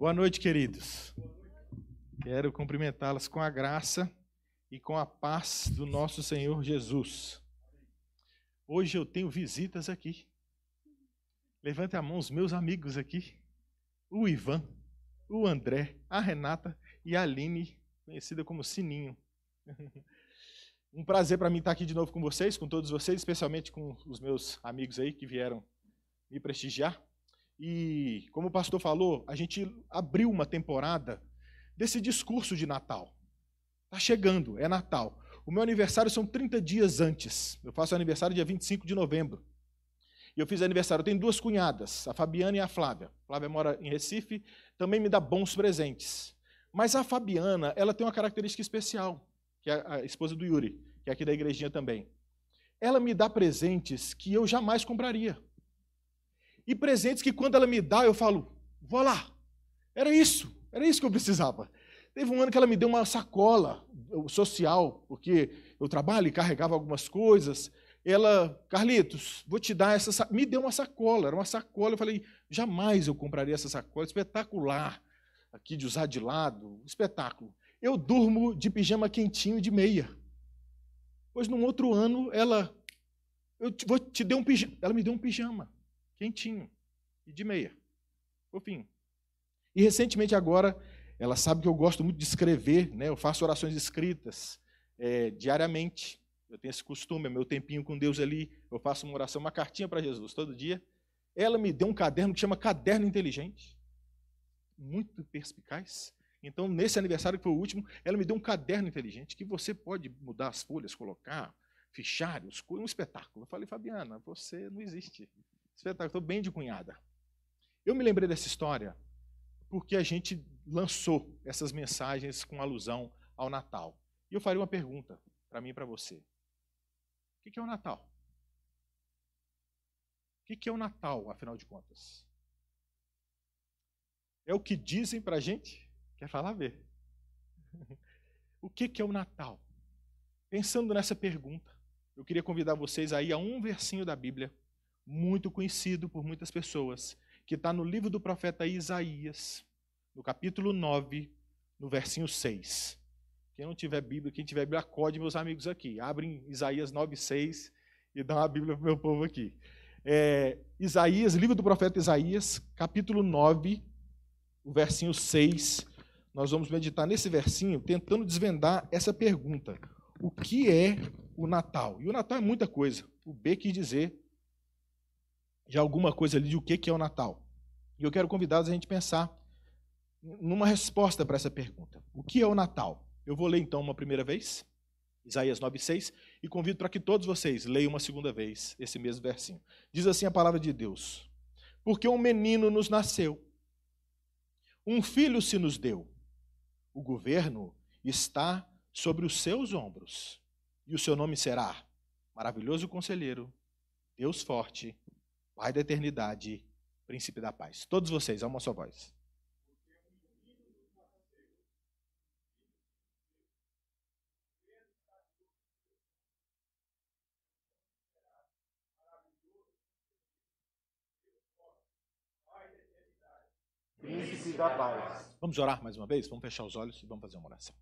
Boa noite, queridos. Quero cumprimentá-las com a graça e com a paz do nosso Senhor Jesus. Hoje eu tenho visitas aqui. Levante a mão os meus amigos aqui. O Ivan, o André, a Renata e a Aline, conhecida como Sininho. Um prazer para mim estar aqui de novo com vocês, com todos vocês, especialmente com os meus amigos aí que vieram me prestigiar. E, como o pastor falou, a gente abriu uma temporada desse discurso de Natal. Está chegando, é Natal. O meu aniversário são 30 dias antes. Eu faço aniversário dia 25 de novembro. E eu fiz aniversário. Eu tenho duas cunhadas, a Fabiana e a Flávia. A Flávia mora em Recife, também me dá bons presentes. Mas a Fabiana, ela tem uma característica especial, que é a esposa do Yuri, que é aqui da igrejinha também. Ela me dá presentes que eu jamais compraria e presentes que quando ela me dá, eu falo, vou lá. Era isso, era isso que eu precisava. Teve um ano que ela me deu uma sacola eh, social, porque eu trabalho e carregava algumas coisas. Ela, Carlitos, vou te dar essa. Me deu uma sacola, era uma sacola. Eu falei, jamais eu compraria essa sacola, espetacular. Aqui de usar de lado, espetáculo. Eu durmo de pijama quentinho e de meia. Pois num outro ano ela, eu te, vou te dar um pijama, ela me deu um pijama quentinho e de meia. Fofinho. E recentemente agora, ela sabe que eu gosto muito de escrever, né? eu faço orações escritas é, diariamente. Eu tenho esse costume, é meu tempinho com Deus ali. Eu faço uma oração, uma cartinha para Jesus todo dia. Ela me deu um caderno que chama Caderno Inteligente, muito perspicaz. Então, nesse aniversário que foi o último, ela me deu um caderno inteligente que você pode mudar as folhas, colocar fichários, um espetáculo. Eu falei, Fabiana, você não existe. Espetáculo, estou bem de cunhada. Eu me lembrei dessa história porque a gente lançou essas mensagens com alusão ao Natal. E eu faria uma pergunta para mim e para você. O que é o Natal? O que é o Natal, afinal de contas? É o que dizem para a gente? Quer falar ver? o que é o Natal? Pensando nessa pergunta, eu queria convidar vocês aí a um versinho da Bíblia muito conhecido por muitas pessoas, que está no livro do profeta Isaías, no capítulo 9, no versinho 6. Quem não tiver Bíblia, quem tiver Bíblia, acode meus amigos aqui. Abrem Isaías 9, 6 e dá uma Bíblia para o meu povo aqui. É, Isaías, livro do profeta Isaías, capítulo 9, o versinho 6. Nós vamos meditar nesse versinho, tentando desvendar essa pergunta: O que é o Natal? E o Natal é muita coisa. O B quis dizer de alguma coisa ali de o que é o Natal. E eu quero convidá-los a gente pensar numa resposta para essa pergunta. O que é o Natal? Eu vou ler então uma primeira vez, Isaías 9,6, e convido para que todos vocês leiam uma segunda vez esse mesmo versinho. Diz assim a palavra de Deus: Porque um menino nos nasceu, um filho se nos deu, o governo está sobre os seus ombros, e o seu nome será Maravilhoso Conselheiro, Deus Forte, Pai da eternidade, príncipe da paz. Todos vocês, a uma só voz. Príncipe da paz. Vamos orar mais uma vez? Vamos fechar os olhos e vamos fazer uma oração.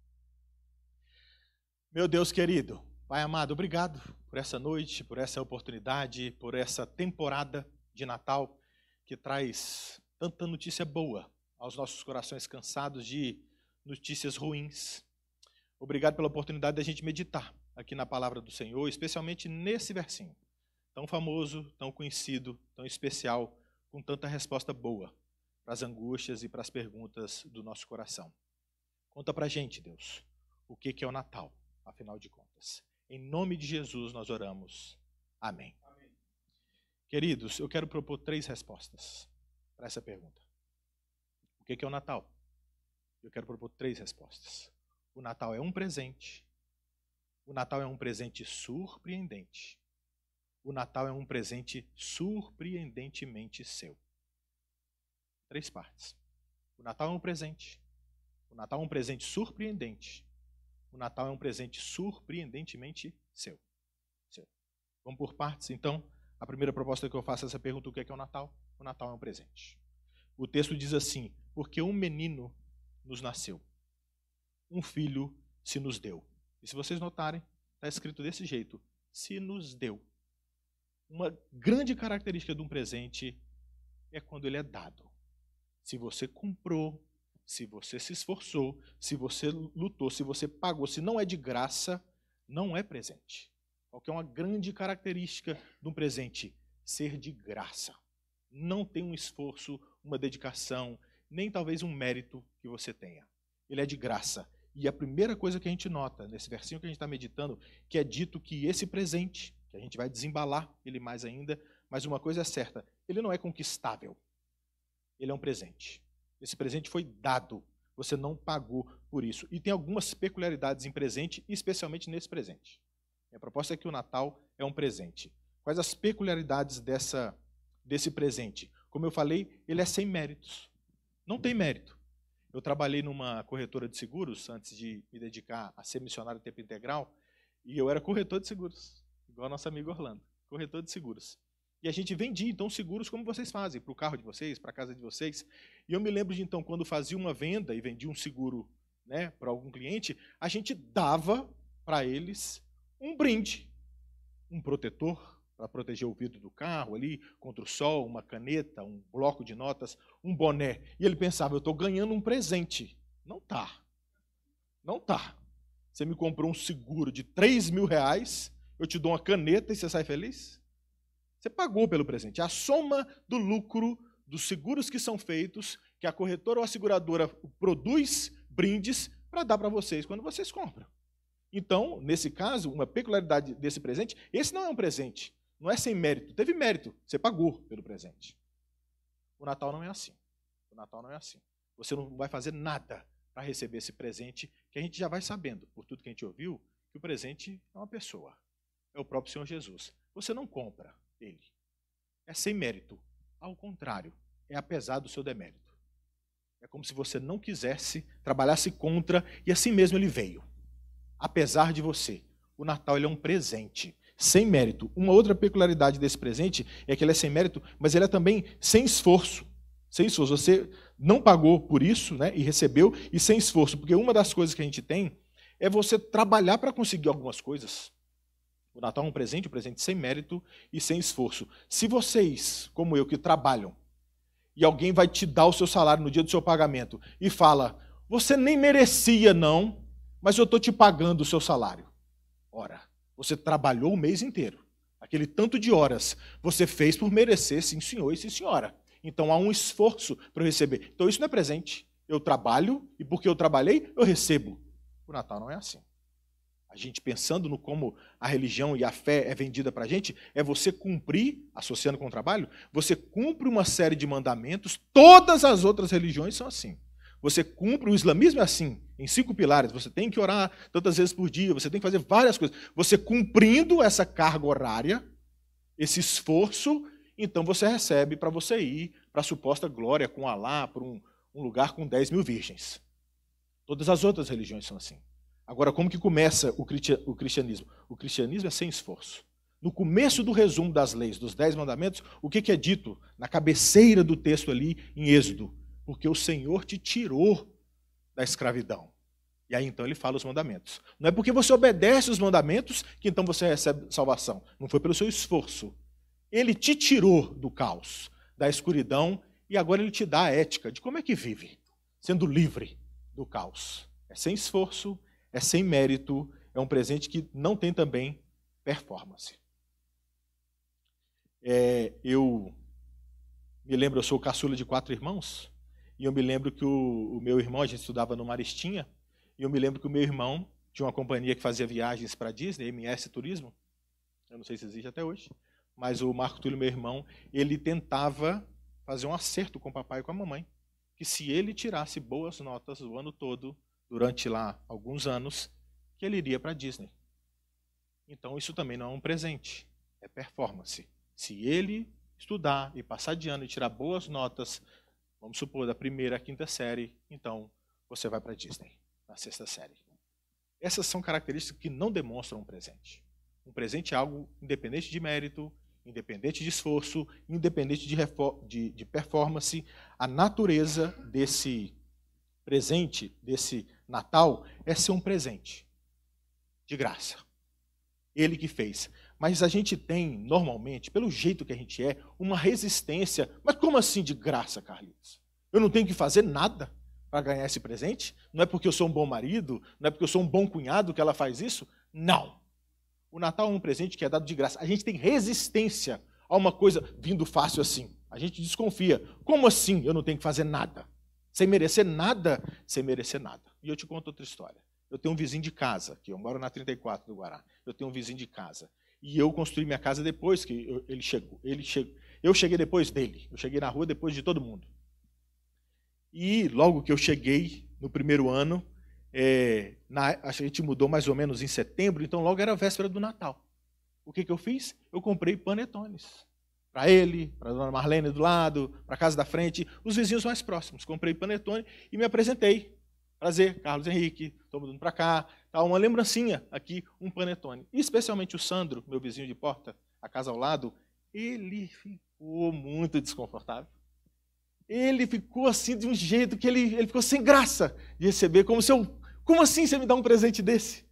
Meu Deus querido, Pai amado, obrigado por essa noite, por essa oportunidade, por essa temporada de Natal que traz tanta notícia boa aos nossos corações cansados de notícias ruins. Obrigado pela oportunidade da gente meditar aqui na palavra do Senhor, especialmente nesse versinho, tão famoso, tão conhecido, tão especial, com tanta resposta boa para as angústias e para as perguntas do nosso coração. Conta para gente, Deus, o que é o Natal, afinal de contas. Em nome de Jesus nós oramos. Amém. Amém. Queridos, eu quero propor três respostas para essa pergunta. O que é o Natal? Eu quero propor três respostas. O Natal é um presente. O Natal é um presente surpreendente. O Natal é um presente surpreendentemente seu. Três partes. O Natal é um presente. O Natal é um presente surpreendente. O Natal é um presente surpreendentemente seu. seu. Vamos por partes, então. A primeira proposta que eu faço é essa pergunta: o que é, que é o Natal? O Natal é um presente. O texto diz assim: porque um menino nos nasceu, um filho se nos deu. E se vocês notarem, está escrito desse jeito: se nos deu. Uma grande característica de um presente é quando ele é dado. Se você comprou, se você se esforçou, se você lutou, se você pagou, se não é de graça, não é presente. Qual que é uma grande característica de um presente? Ser de graça. Não tem um esforço, uma dedicação, nem talvez um mérito que você tenha. Ele é de graça. E a primeira coisa que a gente nota nesse versinho que a gente está meditando, que é dito que esse presente, que a gente vai desembalar ele mais ainda, mas uma coisa é certa, ele não é conquistável. Ele é um presente. Esse presente foi dado. Você não pagou por isso. E tem algumas peculiaridades em presente, especialmente nesse presente. Minha proposta é que o Natal é um presente. Quais as peculiaridades dessa, desse presente? Como eu falei, ele é sem méritos. Não tem mérito. Eu trabalhei numa corretora de seguros antes de me dedicar a ser missionário tempo integral, e eu era corretor de seguros, igual nosso amigo Orlando, corretor de seguros. E a gente vendia, então, seguros como vocês fazem, para o carro de vocês, para a casa de vocês. E eu me lembro de, então, quando fazia uma venda e vendia um seguro né, para algum cliente, a gente dava para eles um brinde, um protetor para proteger o vidro do carro ali contra o sol, uma caneta, um bloco de notas, um boné. E ele pensava, eu estou ganhando um presente. Não tá. Não tá. Você me comprou um seguro de 3 mil reais, eu te dou uma caneta e você sai feliz? Você pagou pelo presente. É a soma do lucro dos seguros que são feitos, que a corretora ou a seguradora produz brindes para dar para vocês quando vocês compram. Então, nesse caso, uma peculiaridade desse presente, esse não é um presente, não é sem mérito. Teve mérito, você pagou pelo presente. O Natal não é assim. O Natal não é assim. Você não vai fazer nada para receber esse presente, que a gente já vai sabendo, por tudo que a gente ouviu, que o presente é uma pessoa. É o próprio Senhor Jesus. Você não compra, dele. É sem mérito. Ao contrário, é apesar do seu demérito. É como se você não quisesse, trabalhasse contra, e assim mesmo ele veio. Apesar de você. O Natal ele é um presente, sem mérito. Uma outra peculiaridade desse presente é que ele é sem mérito, mas ele é também sem esforço. Sem esforço. Você não pagou por isso né, e recebeu, e sem esforço. Porque uma das coisas que a gente tem é você trabalhar para conseguir algumas coisas. O Natal é um presente, um presente sem mérito e sem esforço. Se vocês, como eu, que trabalham, e alguém vai te dar o seu salário no dia do seu pagamento e fala: Você nem merecia, não, mas eu estou te pagando o seu salário. Ora, você trabalhou o mês inteiro. Aquele tanto de horas você fez por merecer, sim, senhor e sim, senhora. Então há um esforço para eu receber. Então isso não é presente. Eu trabalho e porque eu trabalhei, eu recebo. O Natal não é assim a gente pensando no como a religião e a fé é vendida para a gente, é você cumprir, associando com o trabalho, você cumpre uma série de mandamentos, todas as outras religiões são assim. Você cumpre, o islamismo é assim, em cinco pilares, você tem que orar tantas vezes por dia, você tem que fazer várias coisas. Você cumprindo essa carga horária, esse esforço, então você recebe para você ir para a suposta glória com Alá, para um, um lugar com 10 mil virgens. Todas as outras religiões são assim. Agora, como que começa o cristianismo? O cristianismo é sem esforço. No começo do resumo das leis, dos Dez Mandamentos, o que é dito na cabeceira do texto ali em Êxodo? Porque o Senhor te tirou da escravidão. E aí então ele fala os mandamentos. Não é porque você obedece os mandamentos que então você recebe salvação. Não foi pelo seu esforço. Ele te tirou do caos, da escuridão, e agora ele te dá a ética de como é que vive, sendo livre do caos. É sem esforço, é sem mérito, é um presente que não tem também performance. É, eu me lembro, eu sou caçula de quatro irmãos, e eu me lembro que o, o, meu irmão, a gente estudava no Maristinha, e eu me lembro que o meu irmão tinha uma companhia que fazia viagens para Disney, MS Turismo, eu não sei se existe até hoje, mas o Marco Túlio, meu irmão, ele tentava fazer um acerto com o papai e com a mamãe, que se ele tirasse boas notas o ano todo, durante lá alguns anos que ele iria para a Disney. Então isso também não é um presente, é performance. Se ele estudar e passar de ano e tirar boas notas, vamos supor, da primeira à quinta série, então você vai para a Disney na sexta série. Essas são características que não demonstram um presente. Um presente é algo independente de mérito, independente de esforço, independente de, de, de performance. A natureza desse presente, desse Natal é ser um presente, de graça. Ele que fez. Mas a gente tem, normalmente, pelo jeito que a gente é, uma resistência. Mas como assim de graça, Carlitos? Eu não tenho que fazer nada para ganhar esse presente? Não é porque eu sou um bom marido? Não é porque eu sou um bom cunhado que ela faz isso? Não. O Natal é um presente que é dado de graça. A gente tem resistência a uma coisa vindo fácil assim. A gente desconfia. Como assim eu não tenho que fazer nada? Sem merecer nada, sem merecer nada. E eu te conto outra história. Eu tenho um vizinho de casa, que eu moro na 34 do Guará. Eu tenho um vizinho de casa. E eu construí minha casa depois que eu, ele chegou. Ele chegou. Eu cheguei depois dele. Eu cheguei na rua depois de todo mundo. E logo que eu cheguei, no primeiro ano, é, na, a gente mudou mais ou menos em setembro, então logo era a véspera do Natal. O que, que eu fiz? Eu comprei panetones. Para ele, para a dona Marlene do lado, para a casa da frente, os vizinhos mais próximos. Comprei panetone e me apresentei. Prazer, Carlos Henrique, estou mudando para cá. Tá, uma lembrancinha aqui, um panetone. E especialmente o Sandro, meu vizinho de porta, a casa ao lado, ele ficou muito desconfortável. Ele ficou assim de um jeito que ele, ele ficou sem graça de receber, como se eu. Como assim você me dá um presente desse?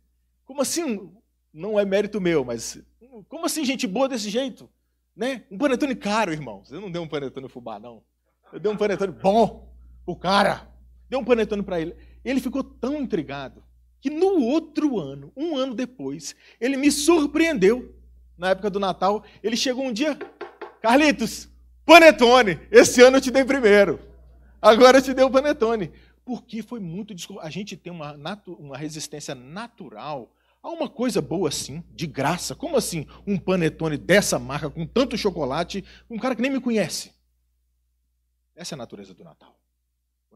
Como assim? Não é mérito meu, mas. Como assim, gente boa desse jeito? Né? Um panetone caro, irmão. Você não deu um panetone fubá, não. Eu dei um panetone bom o cara. Deu um panetone para ele. Ele ficou tão intrigado que no outro ano, um ano depois, ele me surpreendeu. Na época do Natal, ele chegou um dia, Carlitos, panetone, esse ano eu te dei primeiro. Agora eu te dei o panetone. Porque foi muito A gente tem uma, uma resistência natural a uma coisa boa assim, de graça. Como assim um panetone dessa marca, com tanto chocolate, um cara que nem me conhece? Essa é a natureza do Natal.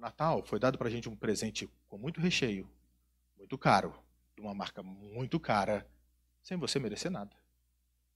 No Natal foi dado para a gente um presente com muito recheio, muito caro, de uma marca muito cara, sem você merecer nada.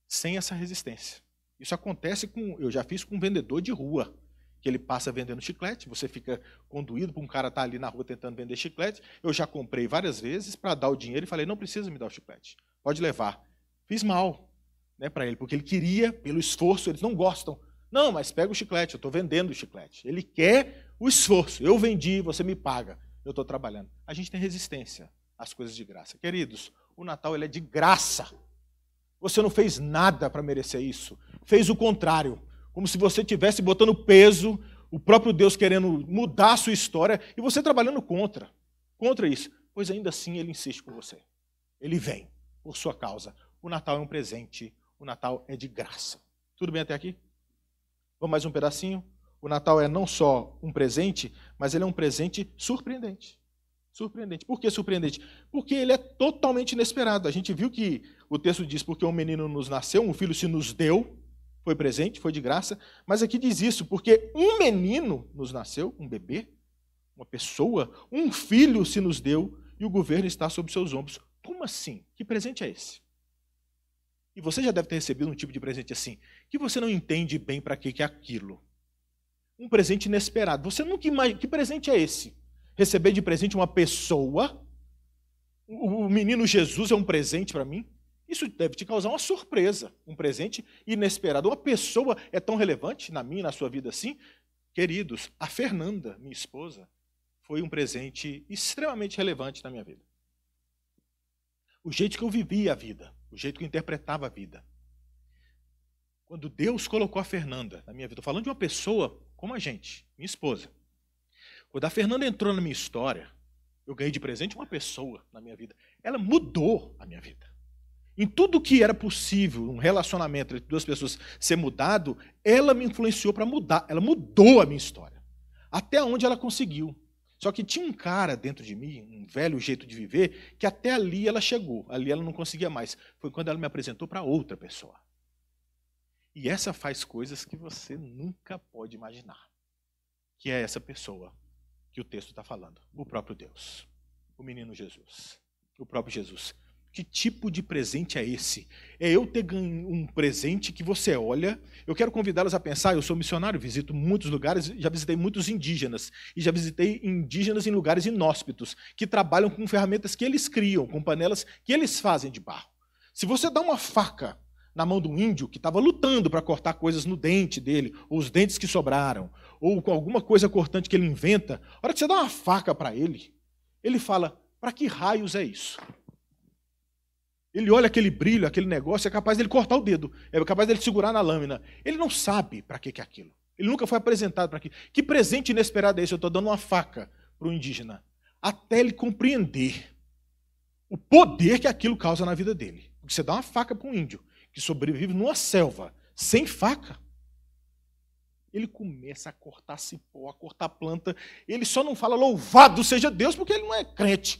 Sem essa resistência. Isso acontece com. Eu já fiz com um vendedor de rua, que ele passa vendendo chiclete, você fica conduído para um cara estar tá ali na rua tentando vender chiclete. Eu já comprei várias vezes para dar o dinheiro e falei: não precisa me dar o chiclete, pode levar. Fiz mal né, para ele, porque ele queria, pelo esforço, eles não gostam não, mas pega o chiclete, eu estou vendendo o chiclete. Ele quer o esforço. Eu vendi, você me paga. Eu estou trabalhando. A gente tem resistência às coisas de graça. Queridos, o Natal ele é de graça. Você não fez nada para merecer isso. Fez o contrário. Como se você tivesse botando peso, o próprio Deus querendo mudar a sua história e você trabalhando contra. Contra isso. Pois ainda assim ele insiste com você. Ele vem por sua causa. O Natal é um presente. O Natal é de graça. Tudo bem até aqui? Vamos mais um pedacinho? O Natal é não só um presente, mas ele é um presente surpreendente. Surpreendente. Por que surpreendente? Porque ele é totalmente inesperado. A gente viu que o texto diz: porque um menino nos nasceu, um filho se nos deu, foi presente, foi de graça. Mas aqui diz isso: porque um menino nos nasceu, um bebê, uma pessoa, um filho se nos deu e o governo está sob seus ombros. Como assim? Que presente é esse? E você já deve ter recebido um tipo de presente assim que você não entende bem para que, que é aquilo. Um presente inesperado. Você nunca imagina. Que presente é esse? Receber de presente uma pessoa? O menino Jesus é um presente para mim? Isso deve te causar uma surpresa, um presente inesperado. Uma pessoa é tão relevante na minha e na sua vida assim? Queridos, a Fernanda, minha esposa, foi um presente extremamente relevante na minha vida. O jeito que eu vivia a vida, o jeito que eu interpretava a vida, quando Deus colocou a Fernanda na minha vida, estou falando de uma pessoa como a gente, minha esposa. Quando a Fernanda entrou na minha história, eu ganhei de presente uma pessoa na minha vida. Ela mudou a minha vida. Em tudo que era possível, um relacionamento entre duas pessoas ser mudado, ela me influenciou para mudar. Ela mudou a minha história. Até onde ela conseguiu. Só que tinha um cara dentro de mim, um velho jeito de viver, que até ali ela chegou. Ali ela não conseguia mais. Foi quando ela me apresentou para outra pessoa. E essa faz coisas que você nunca pode imaginar. Que é essa pessoa que o texto está falando, o próprio Deus, o menino Jesus, o próprio Jesus. Que tipo de presente é esse? É eu ter ganho um presente que você olha. Eu quero convidá-los a pensar. Eu sou missionário, visito muitos lugares, já visitei muitos indígenas e já visitei indígenas em lugares inóspitos que trabalham com ferramentas que eles criam, com panelas que eles fazem de barro. Se você dá uma faca na mão de um índio que estava lutando para cortar coisas no dente dele, ou os dentes que sobraram, ou com alguma coisa cortante que ele inventa, a hora que você dá uma faca para ele, ele fala: para que raios é isso? Ele olha aquele brilho, aquele negócio, é capaz dele cortar o dedo, é capaz dele segurar na lâmina. Ele não sabe para que, que é aquilo. Ele nunca foi apresentado para aquilo. Que presente inesperado é esse? Eu estou dando uma faca para o indígena. Até ele compreender o poder que aquilo causa na vida dele. Porque você dá uma faca para um índio, que sobrevive numa selva, sem faca. Ele começa a cortar cipó, a cortar planta. Ele só não fala louvado seja Deus porque ele não é crente.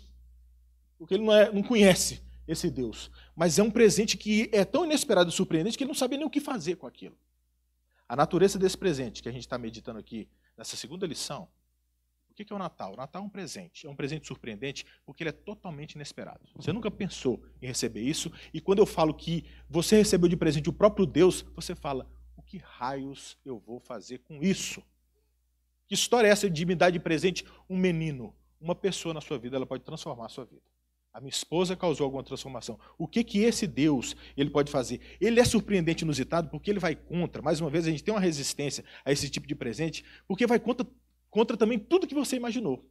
Porque ele não, é, não conhece esse Deus. Mas é um presente que é tão inesperado e surpreendente que ele não sabe nem o que fazer com aquilo. A natureza desse presente que a gente está meditando aqui nessa segunda lição o que é o Natal? O Natal é um presente. É um presente surpreendente porque ele é totalmente inesperado. Você nunca pensou em receber isso. E quando eu falo que você recebeu de presente o próprio Deus, você fala: o que raios eu vou fazer com isso? Que história é essa de me dar de presente um menino? Uma pessoa na sua vida, ela pode transformar a sua vida. A minha esposa causou alguma transformação. O que que esse Deus ele pode fazer? Ele é surpreendente, inusitado, porque ele vai contra. Mais uma vez, a gente tem uma resistência a esse tipo de presente, porque vai contra contra também tudo que você imaginou.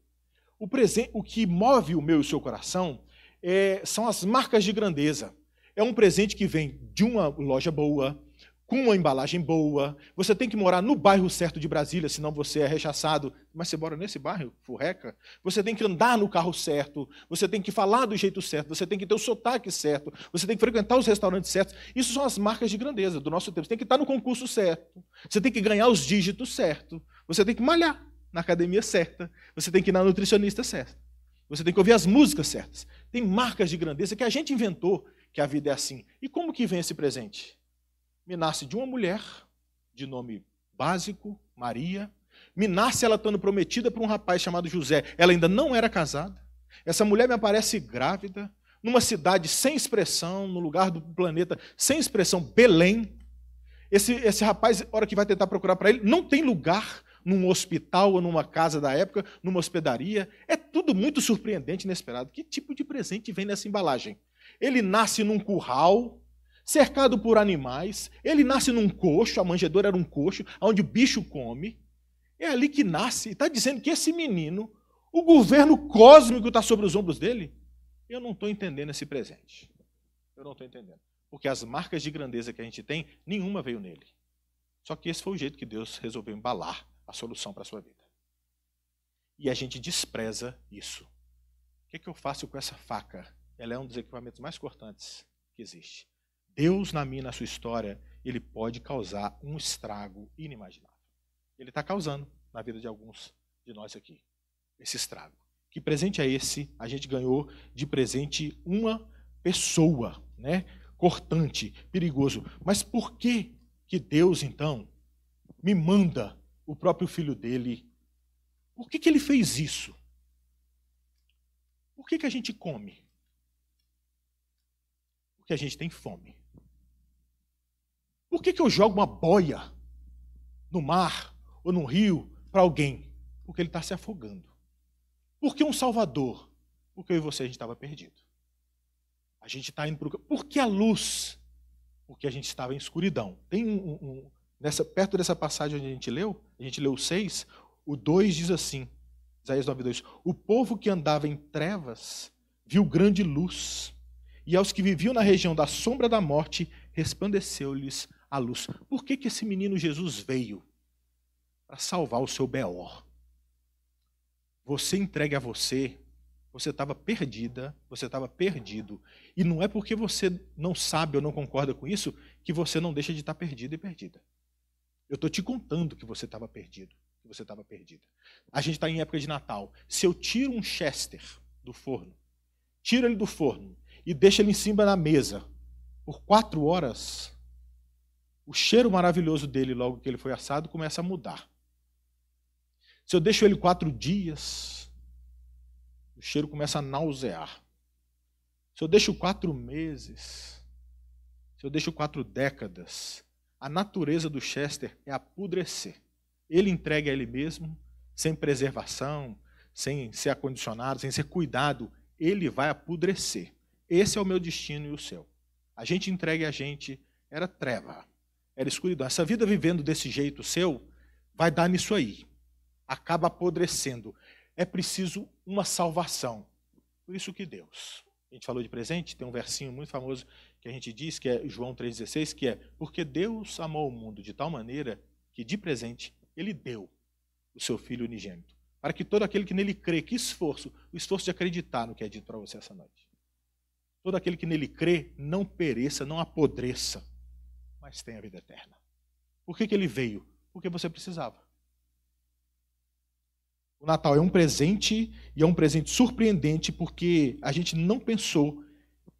O, presente, o que move o meu e o seu coração é, são as marcas de grandeza. É um presente que vem de uma loja boa, com uma embalagem boa. Você tem que morar no bairro certo de Brasília, senão você é rechaçado. Mas você mora nesse bairro, furreca? Você tem que andar no carro certo, você tem que falar do jeito certo, você tem que ter o sotaque certo, você tem que frequentar os restaurantes certos. Isso são as marcas de grandeza do nosso tempo. Você tem que estar no concurso certo, você tem que ganhar os dígitos certo, você tem que malhar na academia certa, você tem que ir na nutricionista certa, você tem que ouvir as músicas certas. Tem marcas de grandeza que a gente inventou que a vida é assim. E como que vem esse presente? Me nasce de uma mulher, de nome básico, Maria. Me nasce ela estando prometida para um rapaz chamado José. Ela ainda não era casada. Essa mulher me aparece grávida, numa cidade sem expressão, no lugar do planeta sem expressão, Belém. Esse, esse rapaz, hora que vai tentar procurar para ele, não tem lugar num hospital ou numa casa da época, numa hospedaria. É tudo muito surpreendente, inesperado. Que tipo de presente vem nessa embalagem? Ele nasce num curral, cercado por animais. Ele nasce num coxo, a manjedoura era um coxo, onde o bicho come. É ali que nasce. Está dizendo que esse menino, o governo cósmico está sobre os ombros dele? Eu não estou entendendo esse presente. Eu não estou entendendo. Porque as marcas de grandeza que a gente tem, nenhuma veio nele. Só que esse foi o jeito que Deus resolveu embalar a solução para a sua vida. E a gente despreza isso. O que, é que eu faço com essa faca? Ela é um dos equipamentos mais cortantes que existe. Deus, na minha na sua história, ele pode causar um estrago inimaginável. Ele está causando na vida de alguns de nós aqui esse estrago. Que presente é esse? A gente ganhou de presente uma pessoa, né? Cortante, perigoso. Mas por que que Deus então me manda o próprio filho dele. Por que, que ele fez isso? Por que, que a gente come? Porque a gente tem fome. Por que, que eu jogo uma boia no mar ou no rio para alguém? Porque ele está se afogando. Por que um salvador? Porque eu e você a gente estava perdido. A gente está indo para o. Por que a luz? Porque a gente estava em escuridão. Tem um, um, nessa, perto dessa passagem onde a gente leu, a gente leu 6, o 2 diz assim, Isaías 9, 2, o povo que andava em trevas viu grande luz, e aos que viviam na região da sombra da morte resplandeceu-lhes a luz. Por que, que esse menino Jesus veio? Para salvar o seu B.O. Você entregue a você, você estava perdida, você estava perdido. E não é porque você não sabe ou não concorda com isso que você não deixa de estar tá perdido e perdida. Eu estou te contando que você estava perdido, que você estava perdida. A gente está em época de Natal. Se eu tiro um Chester do forno, tiro ele do forno e deixo ele em cima da mesa por quatro horas, o cheiro maravilhoso dele, logo que ele foi assado, começa a mudar. Se eu deixo ele quatro dias, o cheiro começa a nausear. Se eu deixo quatro meses, se eu deixo quatro décadas, a natureza do Chester é apodrecer. Ele entrega a ele mesmo, sem preservação, sem ser acondicionado, sem ser cuidado, ele vai apodrecer. Esse é o meu destino e o seu. A gente entregue a gente era treva, era escuridão. Essa vida vivendo desse jeito seu vai dar nisso aí. Acaba apodrecendo. É preciso uma salvação. Por isso que Deus. A gente falou de presente, tem um versinho muito famoso que a gente diz, que é João 3,16, que é porque Deus amou o mundo de tal maneira que de presente ele deu o seu filho unigênito, para que todo aquele que nele crê, que esforço, o esforço de acreditar no que é dito para você essa noite. Todo aquele que nele crê não pereça, não apodreça, mas tenha vida eterna. Por que, que ele veio? Porque você precisava. O Natal é um presente e é um presente surpreendente porque a gente não pensou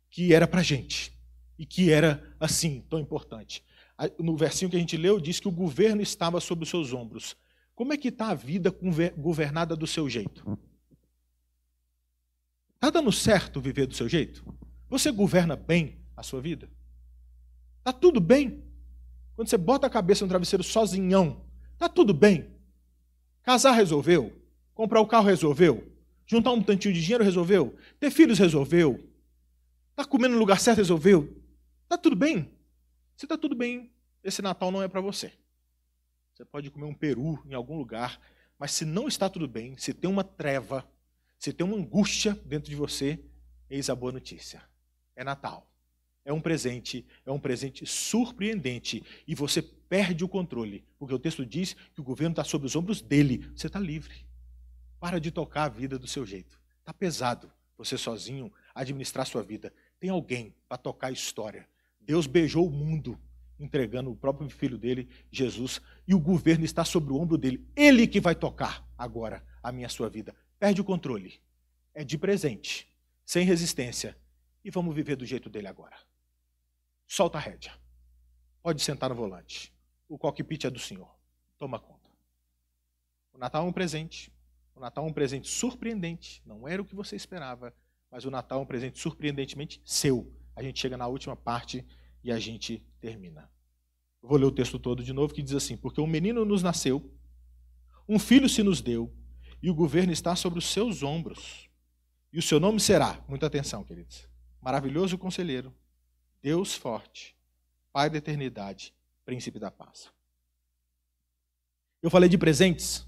que era para gente e que era assim tão importante. No versinho que a gente leu, diz que o governo estava sobre os seus ombros. Como é que está a vida governada do seu jeito? Está dando certo viver do seu jeito? Você governa bem a sua vida? Está tudo bem? Quando você bota a cabeça no travesseiro sozinhão, está tudo bem? Casar resolveu? Comprar o carro resolveu? Juntar um tantinho de dinheiro resolveu? Ter filhos resolveu? Está comendo no lugar certo resolveu? Tá tudo bem? Se tá tudo bem, esse Natal não é para você. Você pode comer um peru em algum lugar, mas se não está tudo bem, se tem uma treva, se tem uma angústia dentro de você, eis a boa notícia. É Natal. É um presente, é um presente surpreendente e você perde o controle, porque o texto diz que o governo está sobre os ombros dele. Você está livre. Para de tocar a vida do seu jeito. Está pesado você sozinho administrar sua vida. Tem alguém para tocar a história. Deus beijou o mundo, entregando o próprio filho dele, Jesus, e o governo está sobre o ombro dele. Ele que vai tocar agora a minha sua vida. Perde o controle. É de presente, sem resistência. E vamos viver do jeito dele agora. Solta a rédea. Pode sentar no volante. O cockpit é do Senhor. Toma conta. O Natal é um presente. O Natal é um presente surpreendente. Não era o que você esperava, mas o Natal é um presente surpreendentemente seu a gente chega na última parte e a gente termina. vou ler o texto todo de novo que diz assim: Porque um menino nos nasceu, um filho se nos deu, e o governo está sobre os seus ombros. E o seu nome será, muita atenção, queridos, maravilhoso conselheiro, Deus forte, Pai da eternidade, Príncipe da paz. Eu falei de presentes.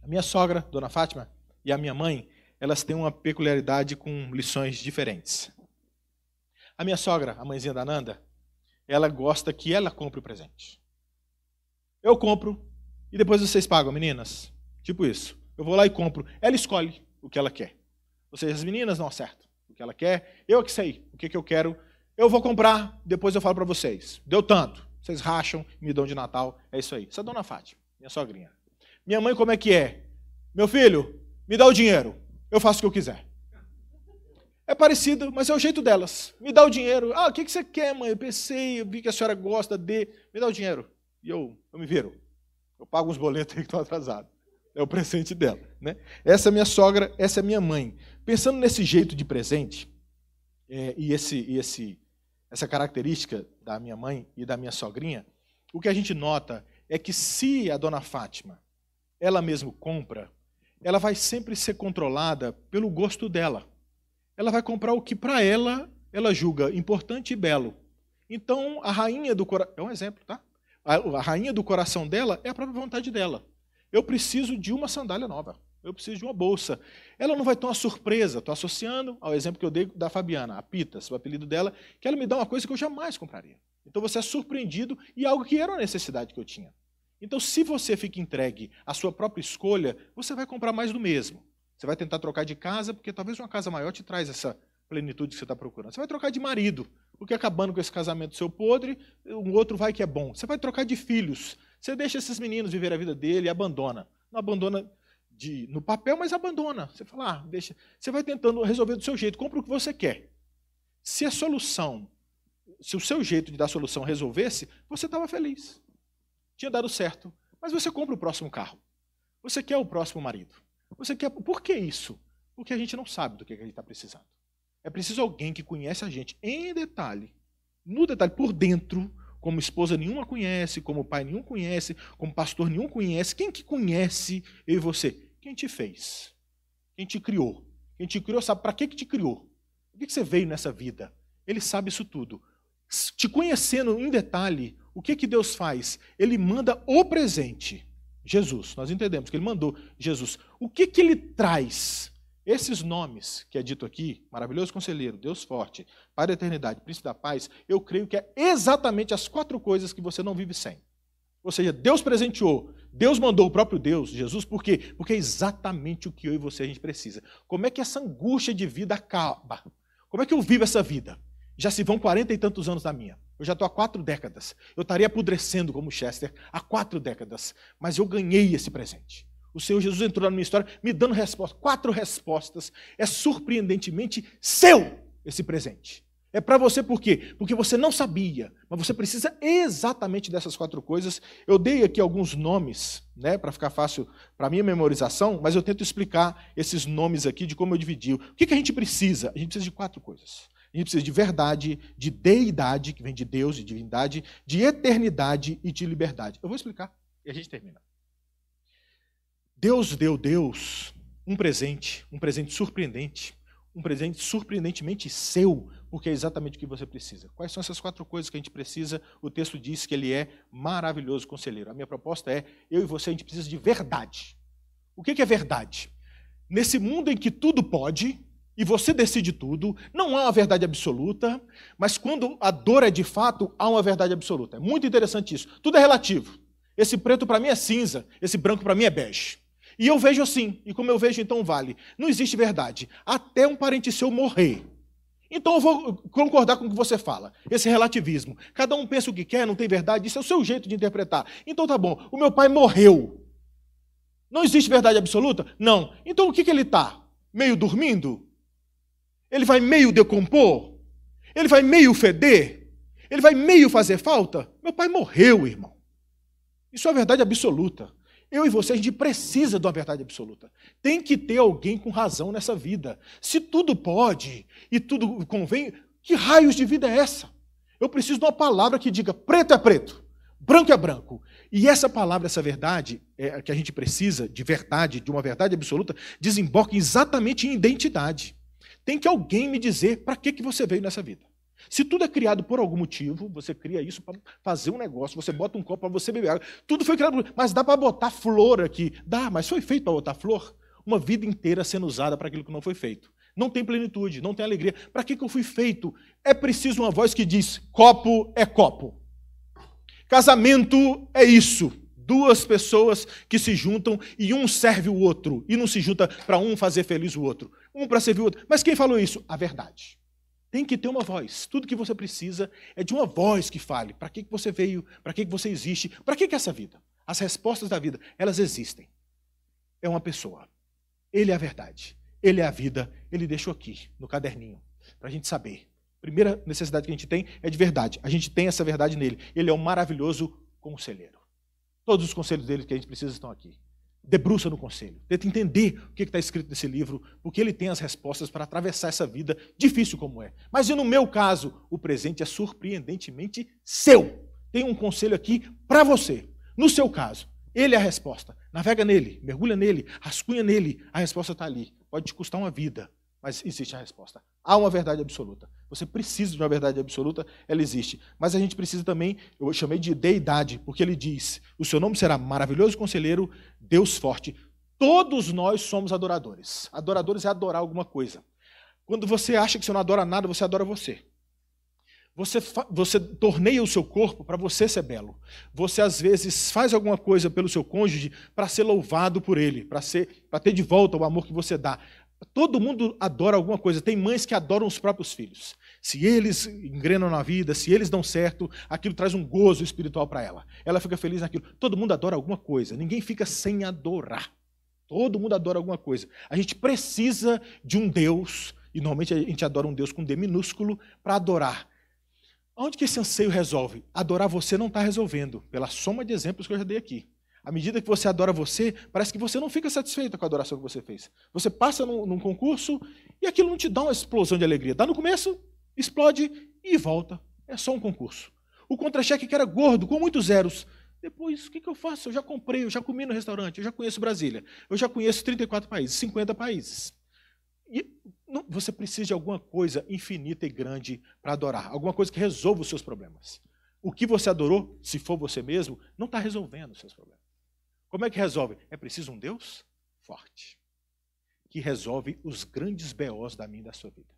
A minha sogra, Dona Fátima, e a minha mãe, elas têm uma peculiaridade com lições diferentes. A minha sogra, a mãezinha da Nanda, ela gosta que ela compre o presente. Eu compro e depois vocês pagam, meninas. Tipo isso. Eu vou lá e compro. Ela escolhe o que ela quer. Ou seja, as meninas não acertam o que ela quer. Eu que sei o que, que eu quero. Eu vou comprar, depois eu falo para vocês. Deu tanto. Vocês racham, me dão de Natal. É isso aí. Isso é a dona Fátima, minha sogrinha. Minha mãe, como é que é? Meu filho, me dá o dinheiro. Eu faço o que eu quiser é parecido, mas é o jeito delas. Me dá o dinheiro. Ah, o que, que você quer, mãe? Eu pensei, eu vi que a senhora gosta de. Me dá o dinheiro. E eu, eu me viro. Eu pago uns boletos aí que estão atrasados. É o presente dela. Né? Essa é minha sogra, essa é minha mãe. Pensando nesse jeito de presente, é, e, esse, e esse, essa característica da minha mãe e da minha sogrinha, o que a gente nota é que se a dona Fátima ela mesma compra, ela vai sempre ser controlada pelo gosto dela ela vai comprar o que para ela ela julga importante e belo. Então, a rainha do coração. É um exemplo, tá? A, a, rainha do coração dela é a própria vontade dela. Eu preciso de uma sandália nova. Eu preciso de uma bolsa. Ela não vai ter uma surpresa. Estou associando ao exemplo que eu dei da Fabiana, a Pitas, o apelido dela, que ela me dá uma coisa que eu jamais compraria. Então você é surpreendido e algo que era uma necessidade que eu tinha. Então, se você fica entregue à sua própria escolha, você vai comprar mais do mesmo. Você vai tentar trocar de casa, porque talvez uma casa maior te traz essa plenitude que você está procurando. Você vai trocar de marido, porque acabando com esse casamento seu podre, um outro vai que é bom. Você vai trocar de filhos. Você deixa esses meninos viver a vida dele e abandona. Não abandona de, no papel, mas abandona. Você fala, ah, deixa. Você vai tentando resolver do seu jeito, compra o que você quer. Se a solução, se o seu jeito de dar solução resolvesse, você estava feliz. Tinha dado certo. Mas você compra o próximo carro. Você quer o próximo marido. Você quer. Por que isso? Porque a gente não sabe do que a gente está precisando. É preciso alguém que conhece a gente em detalhe, no detalhe, por dentro, como esposa nenhuma conhece, como pai nenhum conhece, como pastor nenhum conhece. Quem que conhece eu e você? Quem te fez? Quem te criou? Quem te criou sabe para que, que te criou? Por que, que você veio nessa vida? Ele sabe isso tudo. Te conhecendo em detalhe, o que, que Deus faz? Ele manda o presente. Jesus. Nós entendemos que ele mandou Jesus. O que, que ele traz? Esses nomes que é dito aqui, maravilhoso conselheiro, Deus forte, Pai da eternidade, Príncipe da paz, eu creio que é exatamente as quatro coisas que você não vive sem. Ou seja, Deus presenteou, Deus mandou o próprio Deus, Jesus, por quê? Porque é exatamente o que eu e você a gente precisa. Como é que essa angústia de vida acaba? Como é que eu vivo essa vida? Já se vão quarenta e tantos anos da minha. Eu já estou há quatro décadas. Eu estaria apodrecendo como Chester há quatro décadas. Mas eu ganhei esse presente. O Senhor Jesus entrou na minha história me dando respostas. Quatro respostas. É surpreendentemente seu esse presente. É para você por quê? Porque você não sabia, mas você precisa exatamente dessas quatro coisas. Eu dei aqui alguns nomes, né, para ficar fácil para minha memorização, mas eu tento explicar esses nomes aqui de como eu dividi. O que, que a gente precisa? A gente precisa de quatro coisas. A gente precisa de verdade, de deidade, que vem de Deus, de divindade, de eternidade e de liberdade. Eu vou explicar e a gente termina. Deus deu Deus um presente, um presente surpreendente, um presente surpreendentemente seu, porque é exatamente o que você precisa. Quais são essas quatro coisas que a gente precisa? O texto diz que ele é maravilhoso conselheiro. A minha proposta é: eu e você, a gente precisa de verdade. O que é verdade? Nesse mundo em que tudo pode, e você decide tudo, não há uma verdade absoluta, mas quando a dor é de fato, há uma verdade absoluta. É muito interessante isso. Tudo é relativo. Esse preto para mim é cinza, esse branco para mim é bege. E eu vejo assim, e como eu vejo, então vale. Não existe verdade. Até um parente seu morrer. Então eu vou concordar com o que você fala. Esse relativismo. Cada um pensa o que quer, não tem verdade, isso é o seu jeito de interpretar. Então tá bom, o meu pai morreu. Não existe verdade absoluta? Não. Então o que, que ele está? Meio dormindo? Ele vai meio decompor? Ele vai meio feder? Ele vai meio fazer falta? Meu pai morreu, irmão. Isso é verdade absoluta. Eu e você, a gente precisa de uma verdade absoluta. Tem que ter alguém com razão nessa vida. Se tudo pode e tudo convém, que raios de vida é essa? Eu preciso de uma palavra que diga preto é preto, branco é branco. E essa palavra, essa verdade é, que a gente precisa de verdade, de uma verdade absoluta, desemboca exatamente em identidade. Tem que alguém me dizer para que, que você veio nessa vida. Se tudo é criado por algum motivo, você cria isso para fazer um negócio, você bota um copo para você beber água. Tudo foi criado, por... mas dá para botar flor aqui. Dá, mas foi feito para botar flor? Uma vida inteira sendo usada para aquilo que não foi feito. Não tem plenitude, não tem alegria. Para que, que eu fui feito? É preciso uma voz que diz: copo é copo. Casamento é isso duas pessoas que se juntam e um serve o outro, e não se junta para um fazer feliz o outro, um para servir o outro. Mas quem falou isso? A verdade. Tem que ter uma voz. Tudo que você precisa é de uma voz que fale. Para que, que você veio? Para que, que você existe? Para que, que é essa vida? As respostas da vida, elas existem. É uma pessoa. Ele é a verdade. Ele é a vida. Ele deixou aqui, no caderninho, para a gente saber. Primeira necessidade que a gente tem é de verdade. A gente tem essa verdade nele. Ele é um maravilhoso conselheiro. Todos os conselhos dele que a gente precisa estão aqui. Debruça no conselho. Tenta entender o que está escrito nesse livro, porque ele tem as respostas para atravessar essa vida difícil como é. Mas e no meu caso, o presente é surpreendentemente seu. Tem um conselho aqui para você. No seu caso, ele é a resposta. Navega nele, mergulha nele, rascunha nele, a resposta está ali. Pode te custar uma vida, mas existe a resposta. Há uma verdade absoluta. Você precisa de uma verdade absoluta, ela existe. Mas a gente precisa também, eu chamei de deidade, porque ele diz: o seu nome será maravilhoso conselheiro, Deus forte. Todos nós somos adoradores. Adoradores é adorar alguma coisa. Quando você acha que você não adora nada, você adora você. Você, você torneia o seu corpo para você ser belo. Você, às vezes, faz alguma coisa pelo seu cônjuge para ser louvado por ele, para ter de volta o amor que você dá. Todo mundo adora alguma coisa. Tem mães que adoram os próprios filhos. Se eles engrenam na vida, se eles dão certo, aquilo traz um gozo espiritual para ela. Ela fica feliz naquilo. Todo mundo adora alguma coisa. Ninguém fica sem adorar. Todo mundo adora alguma coisa. A gente precisa de um Deus, e normalmente a gente adora um Deus com D minúsculo, para adorar. Onde que esse anseio resolve? Adorar você não está resolvendo, pela soma de exemplos que eu já dei aqui. À medida que você adora você, parece que você não fica satisfeito com a adoração que você fez. Você passa num, num concurso e aquilo não te dá uma explosão de alegria. Dá no começo, explode e volta. É só um concurso. O contra-cheque que era gordo, com muitos zeros. Depois, o que, que eu faço? Eu já comprei, eu já comi no restaurante, eu já conheço Brasília, eu já conheço 34 países, 50 países. E não, você precisa de alguma coisa infinita e grande para adorar, alguma coisa que resolva os seus problemas. O que você adorou, se for você mesmo, não está resolvendo os seus problemas. Como é que resolve? É preciso um Deus forte, que resolve os grandes BOs da minha e da sua vida.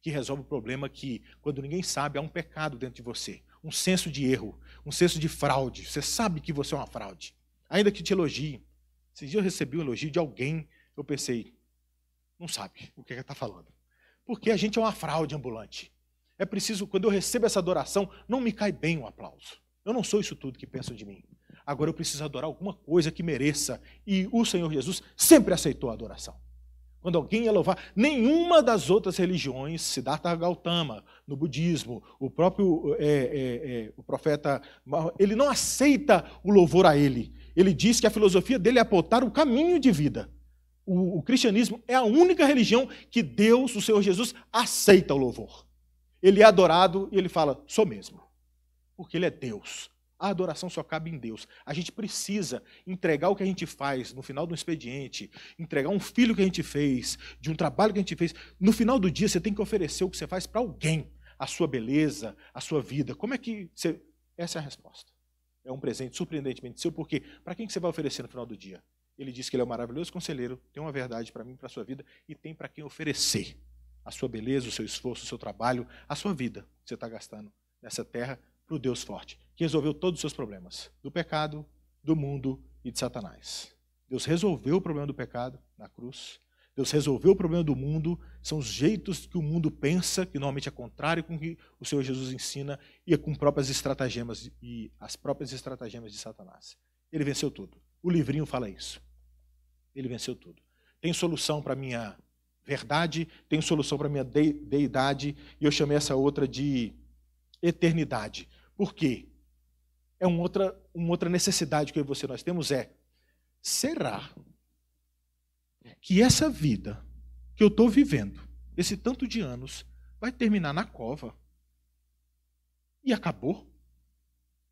Que resolve o problema que, quando ninguém sabe, há um pecado dentro de você, um senso de erro, um senso de fraude. Você sabe que você é uma fraude. Ainda que te elogie. Esses dias eu recebi um elogio de alguém, eu pensei, não sabe o que, é que está falando. Porque a gente é uma fraude ambulante. É preciso, quando eu recebo essa adoração, não me cai bem o um aplauso. Eu não sou isso tudo que pensam de mim. Agora eu preciso adorar alguma coisa que mereça. E o Senhor Jesus sempre aceitou a adoração. Quando alguém ia louvar, nenhuma das outras religiões, Siddhartha Gautama, no budismo, o próprio é, é, é o profeta, ele não aceita o louvor a ele. Ele diz que a filosofia dele é apontar o caminho de vida. O, o cristianismo é a única religião que Deus, o Senhor Jesus, aceita o louvor. Ele é adorado e ele fala, sou mesmo, porque ele é Deus. A adoração só cabe em Deus. A gente precisa entregar o que a gente faz no final do expediente, entregar um filho que a gente fez, de um trabalho que a gente fez. No final do dia, você tem que oferecer o que você faz para alguém, a sua beleza, a sua vida. Como é que você. Essa é a resposta. É um presente surpreendentemente seu, porque para quem que você vai oferecer no final do dia? Ele diz que ele é um maravilhoso conselheiro, tem uma verdade para mim, para a sua vida, e tem para quem oferecer a sua beleza, o seu esforço, o seu trabalho, a sua vida que você está gastando nessa terra para o Deus forte, que resolveu todos os seus problemas, do pecado, do mundo e de Satanás. Deus resolveu o problema do pecado na cruz. Deus resolveu o problema do mundo, são os jeitos que o mundo pensa, que normalmente é contrário com o que o Senhor Jesus ensina, e é com próprias estratagemas e as próprias estratagemas de Satanás. Ele venceu tudo. O livrinho fala isso. Ele venceu tudo. Tem solução para minha verdade, tem solução para minha de, deidade, e eu chamei essa outra de eternidade. Por quê? É uma outra, uma outra necessidade que eu e você nós temos é, será que essa vida que eu estou vivendo, esse tanto de anos, vai terminar na cova? E acabou?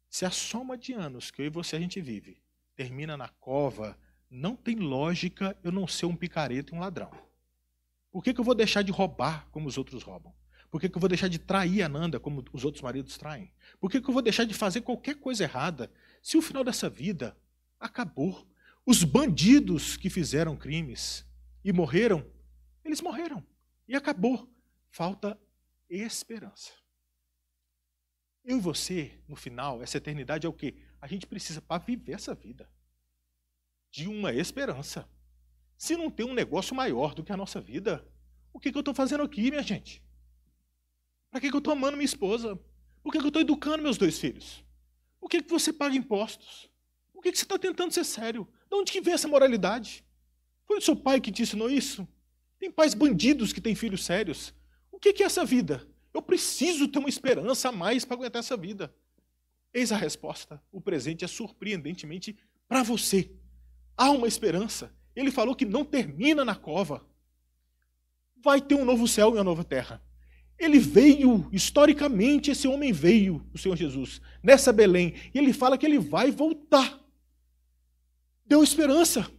Se a soma de anos que eu e você a gente vive termina na cova, não tem lógica eu não ser um picareta e um ladrão. Por que, que eu vou deixar de roubar como os outros roubam? Por que, que eu vou deixar de trair a Nanda como os outros maridos traem? Por que, que eu vou deixar de fazer qualquer coisa errada se o final dessa vida acabou? Os bandidos que fizeram crimes e morreram, eles morreram. E acabou. Falta esperança. Eu e você, no final, essa eternidade é o quê? A gente precisa, para viver essa vida, de uma esperança. Se não tem um negócio maior do que a nossa vida, o que, que eu estou fazendo aqui, minha gente? Para que, que eu estou amando minha esposa? Por que, que eu estou educando meus dois filhos? Por que, que você paga impostos? Por que, que você está tentando ser sério? De onde que vem essa moralidade? Foi o seu pai que te ensinou isso? Tem pais bandidos que têm filhos sérios. O que, que é essa vida? Eu preciso ter uma esperança a mais para aguentar essa vida. Eis a resposta. O presente é surpreendentemente para você. Há uma esperança. Ele falou que não termina na cova. Vai ter um novo céu e uma nova terra. Ele veio, historicamente, esse homem veio, o Senhor Jesus, nessa Belém, e ele fala que ele vai voltar. Deu esperança.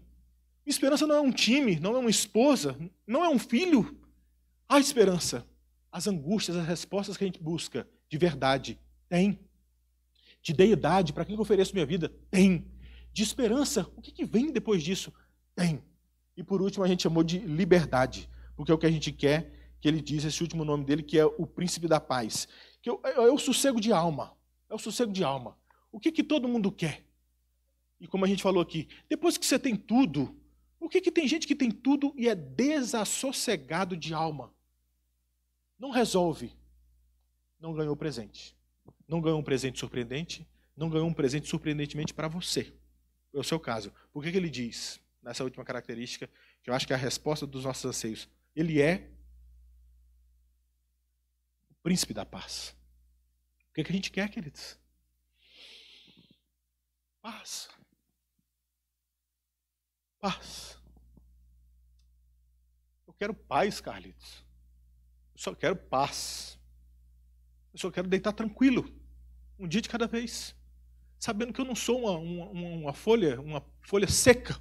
Esperança não é um time, não é uma esposa, não é um filho. Há esperança. As angústias, as respostas que a gente busca, de verdade, tem. De deidade, para quem eu ofereço minha vida? Tem. De esperança, o que, vem depois disso? Tem. E por último, a gente chamou de liberdade, porque é o que a gente quer que ele diz, esse último nome dele, que é o príncipe da paz. Que é, é o sossego de alma. É o sossego de alma. O que, que todo mundo quer? E como a gente falou aqui, depois que você tem tudo, por que, que tem gente que tem tudo e é desassossegado de alma? Não resolve. Não ganhou presente. Não ganhou um presente surpreendente. Não ganhou um presente surpreendentemente para você. É o seu caso. Por que, que ele diz, nessa última característica, que eu acho que é a resposta dos nossos anseios? Ele é príncipe da paz. O que, é que a gente quer, queridos? Paz. Paz. Eu quero paz, Carlitos. Eu só quero paz. Eu só quero deitar tranquilo, um dia de cada vez, sabendo que eu não sou uma, uma, uma folha, uma folha seca,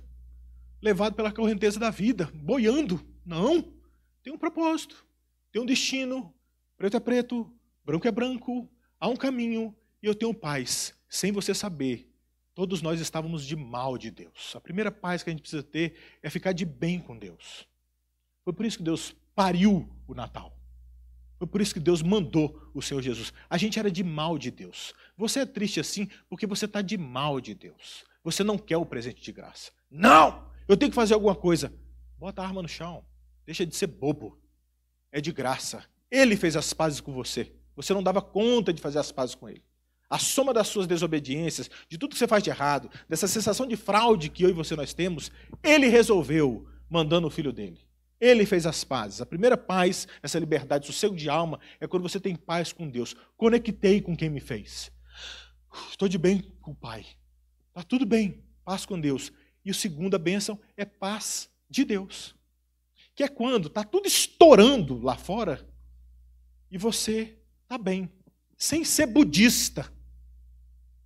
levado pela correnteza da vida, boiando. Não. Tem um propósito, tem um destino, Preto é preto, branco é branco, há um caminho e eu tenho paz, sem você saber. Todos nós estávamos de mal de Deus. A primeira paz que a gente precisa ter é ficar de bem com Deus. Foi por isso que Deus pariu o Natal. Foi por isso que Deus mandou o Senhor Jesus. A gente era de mal de Deus. Você é triste assim porque você está de mal de Deus. Você não quer o presente de graça. Não! Eu tenho que fazer alguma coisa. Bota a arma no chão. Deixa de ser bobo. É de graça. Ele fez as pazes com você. Você não dava conta de fazer as pazes com ele. A soma das suas desobediências, de tudo que você faz de errado, dessa sensação de fraude que eu e você nós temos, ele resolveu mandando o filho dele. Ele fez as pazes. A primeira paz, essa liberdade, sossego de alma, é quando você tem paz com Deus. Conectei com quem me fez. Estou de bem com o Pai. Está tudo bem. Paz com Deus. E a segunda bênção é paz de Deus. Que é quando está tudo estourando lá fora, e você está bem, sem ser budista,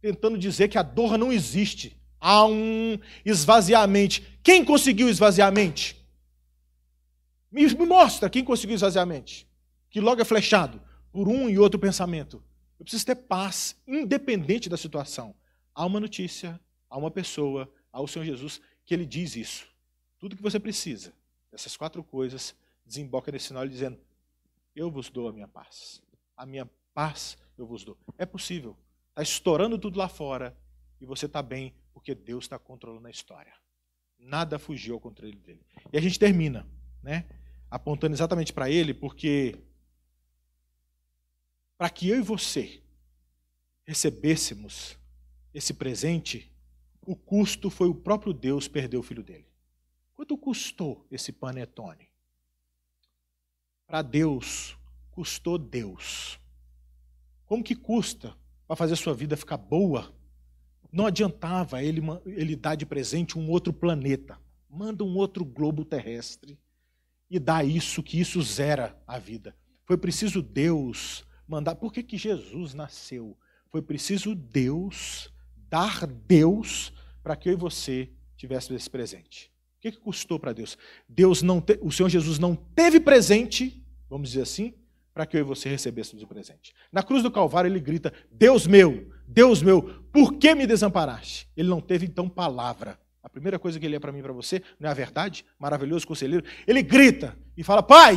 tentando dizer que a dor não existe. Há um esvaziamento. Quem conseguiu esvaziamento? Me, me mostra quem conseguiu esvaziamento. Que logo é flechado por um e outro pensamento. Eu preciso ter paz, independente da situação. Há uma notícia, há uma pessoa, há o Senhor Jesus que ele diz isso. Tudo que você precisa, essas quatro coisas, desemboca nesse sinal dizendo: eu vos dou a minha paz. A minha paz eu vos dou. É possível. Está estourando tudo lá fora e você está bem porque Deus está controlando a história. Nada fugiu ao controle dele. E a gente termina, né? Apontando exatamente para ele, porque para que eu e você recebêssemos esse presente, o custo foi o próprio Deus perder o filho dele. Quanto custou esse panetone? para Deus custou Deus. Como que custa para fazer a sua vida ficar boa? Não adiantava ele, ele dar de presente um outro planeta. Manda um outro globo terrestre e dá isso, que isso zera a vida. Foi preciso Deus mandar. Por que, que Jesus nasceu? Foi preciso Deus dar Deus para que eu e você tivéssemos esse presente. O que, que custou para Deus? Deus não te... O Senhor Jesus não teve presente vamos dizer assim, para que eu e você recebêssemos o presente. Na cruz do Calvário ele grita: Deus meu, Deus meu, por que me desamparaste? Ele não teve então palavra. A primeira coisa que ele é para mim e para você, não é a verdade? Maravilhoso conselheiro. Ele grita e fala: Pai,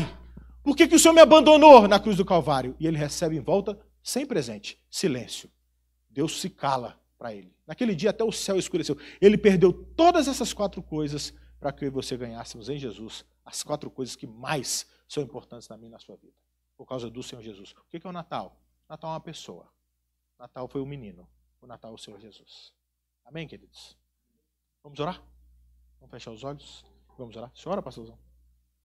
por que, que o Senhor me abandonou na cruz do Calvário? E ele recebe em volta, sem presente, silêncio. Deus se cala para ele. Naquele dia até o céu escureceu. Ele perdeu todas essas quatro coisas para que eu e você ganhássemos em Jesus as quatro coisas que mais são importantes na minha na sua vida. Por causa do Senhor Jesus. O que é o Natal? Natal é uma pessoa. Natal foi o um menino. O Natal é o Senhor Jesus. Amém, queridos? Vamos orar? Vamos fechar os olhos? Vamos orar? Senhora, pastorzão?